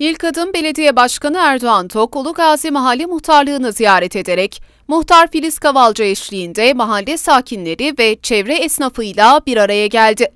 İlk adım Belediye Başkanı Erdoğan Tok, Ulugazi Mahalle Muhtarlığı'nı ziyaret ederek Muhtar Filiz Kavalcı eşliğinde mahalle sakinleri ve çevre esnafıyla bir araya geldi.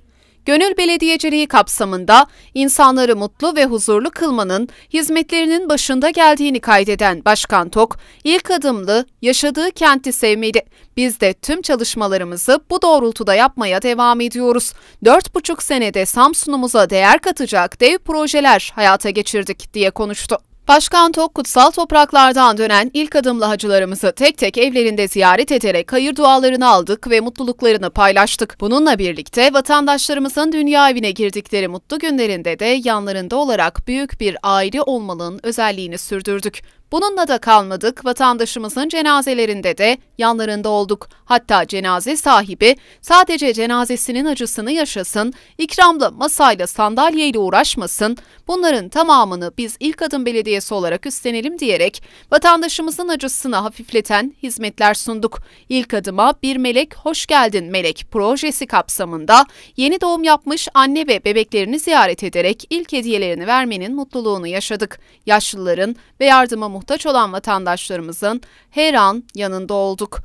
Gönül belediyeciliği kapsamında insanları mutlu ve huzurlu kılmanın hizmetlerinin başında geldiğini kaydeden Başkan Tok, ilk adımlı yaşadığı kenti sevmeli. Biz de tüm çalışmalarımızı bu doğrultuda yapmaya devam ediyoruz. 4,5 senede Samsun'umuza değer katacak dev projeler hayata geçirdik diye konuştu. Başkan Tok kutsal topraklardan dönen ilk adımlı hacılarımızı tek tek evlerinde ziyaret ederek hayır dualarını aldık ve mutluluklarını paylaştık. Bununla birlikte vatandaşlarımızın dünya evine girdikleri mutlu günlerinde de yanlarında olarak büyük bir aile olmanın özelliğini sürdürdük. Bununla da kalmadık, vatandaşımızın cenazelerinde de yanlarında olduk. Hatta cenaze sahibi sadece cenazesinin acısını yaşasın, ikramla, masayla, sandalyeyle uğraşmasın, bunların tamamını biz ilk adım belediyesi olarak üstlenelim diyerek vatandaşımızın acısını hafifleten hizmetler sunduk. İlk adıma Bir Melek Hoş Geldin Melek projesi kapsamında yeni doğum yapmış anne ve bebeklerini ziyaret ederek ilk hediyelerini vermenin mutluluğunu yaşadık. Yaşlıların ve yardıma muhtemelen muhtaç olan vatandaşlarımızın her an yanında olduk.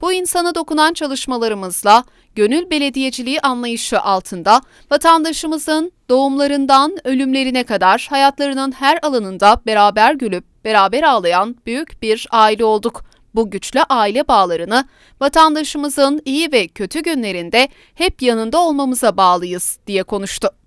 Bu insana dokunan çalışmalarımızla gönül belediyeciliği anlayışı altında vatandaşımızın doğumlarından ölümlerine kadar hayatlarının her alanında beraber gülüp beraber ağlayan büyük bir aile olduk. Bu güçlü aile bağlarını vatandaşımızın iyi ve kötü günlerinde hep yanında olmamıza bağlıyız diye konuştu.